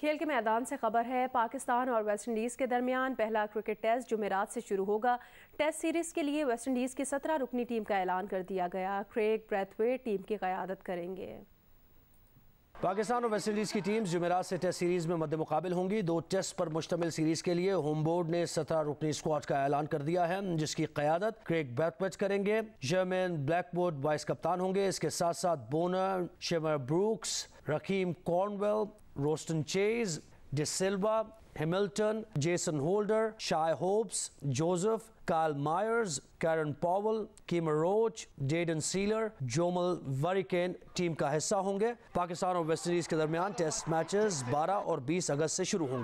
खेल के मैदान से खबर है पाकिस्तान और वेस्टइंडीज़ के दरमियान पहला क्रिकेट टेस्ट जुमेरात से शुरू होगा टेस्ट सीरीज़ के लिए वेस्टइंडीज़ की सत्रह रुकनी टीम का ऐलान कर दिया गया क्रेग ब्रैथवे टीम की क़्यादत करेंगे पाकिस्तान और वेस्ट इंडीज की टीम जुमेरात से टेस्ट सीरीज़ में मद्द मुकाबल होंगी दो टेस्ट पर मुश्तमिल सीरीज़ के लिए होम बोर्ड ने सत्रह रुकनी स्क्वाड का ऐलान कर दिया है जिसकी क्यादत क्रेग बैकवेच करेंगे जर्मन ब्लैकबोर्ड वाइस कप्तान होंगे इसके साथ साथ Bonner Shamarh Brooks Rahkeem Cornwall Roston Chase Da Silva Hamilton, Jason Holder, Shai Hopes, Joseph, Kyle Myers, Karen Powell, Kim Roach, Jaden Sealer, Jomal Warrican team का हिस्सा होंगे पाकिस्तान और वेस्टइंडीज के दरमियान टेस्ट मैचेस 12 और 20 अगस्त से शुरू होंगे